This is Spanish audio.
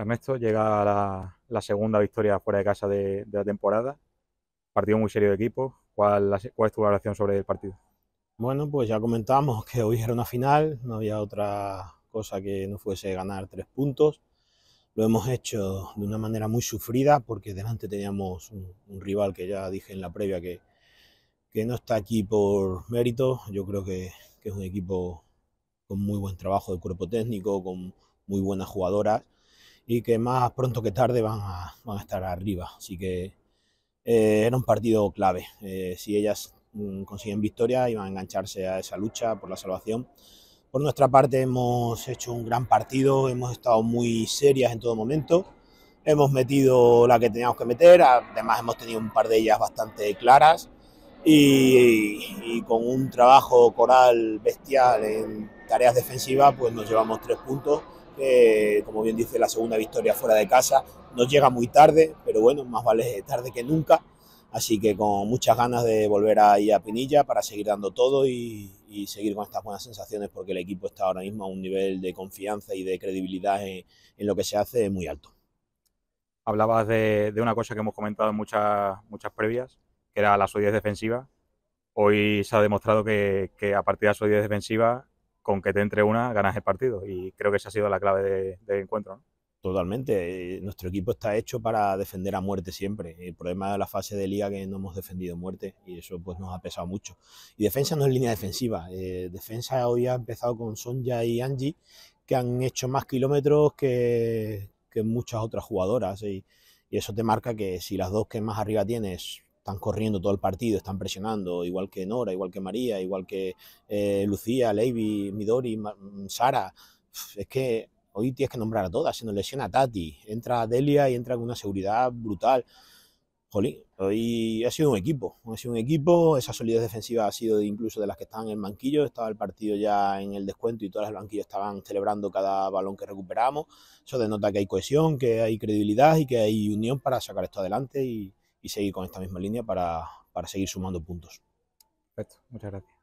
Ernesto llega a la, segunda victoria fuera de casa de, la temporada. Partido muy serio de equipo. ¿Cuál, ¿Cuál es tu valoración sobre el partido? Bueno, pues ya comentamos que hoy era una final, no había otra cosa que no fuese ganar tres puntos. Lo hemos hecho de una manera muy sufrida porque delante teníamos un, rival que ya dije en la previa que, que no está aquí por mérito. Yo creo que, que, es un equipo con muy buen trabajo de cuerpo técnico, con muy buenas jugadoras y que más pronto que tarde van a, van a estar arriba. Así que eh, era un partido clave. Eh, si ellas mm, consiguen victoria, iban a engancharse a esa lucha por la salvación. Por nuestra parte hemos hecho un gran partido, hemos estado muy serias en todo momento, hemos metido la que teníamos que meter, además hemos tenido un par de ellas bastante claras y, y con un trabajo coral bestial en tareas defensivas pues nos llevamos tres puntos como bien dice, la segunda victoria fuera de casa. ...no llega muy tarde, pero bueno, más vale tarde que nunca. Así que con muchas ganas de volver ahí a Pinilla para seguir dando todo y, seguir con estas buenas sensaciones porque el equipo está ahora mismo a un nivel de confianza y de credibilidad en, lo que se hace muy alto. Hablabas de, una cosa que hemos comentado muchas, muchas previas, que era la solidez defensiva. Hoy se ha demostrado que, a partir de la solidez defensiva con que te entre una ganas el partido y creo que esa ha sido la clave de, del encuentro. Totalmente, eh, nuestro equipo está hecho para defender a muerte siempre. El problema de la fase de liga que no hemos defendido muerte y eso pues nos ha pesado mucho. Y defensa no es línea defensiva, eh, defensa hoy ha empezado con Sonja y Angie que han hecho más kilómetros que, muchas otras jugadoras y eso te marca que si las dos que más arriba tienes corriendo todo el partido, están presionando, igual que Nora, igual que María, igual que eh, Lucía, Levy Midori, mm, Sara. Es que hoy tienes que nombrar a todas, se nos lesiona a Tati, entra Delia y entra con una seguridad brutal. Jolín, hoy ha sido un equipo, ha sido un equipo, esa solidez defensiva ha sido incluso de las que estaban en el banquillo, estaba el partido ya en el descuento y todas las banquillas estaban celebrando cada balón que recuperamos, eso denota que hay cohesión, que hay credibilidad y que hay unión para sacar esto adelante y, y seguir con esta misma línea para, seguir sumando puntos. Perfecto, muchas gracias.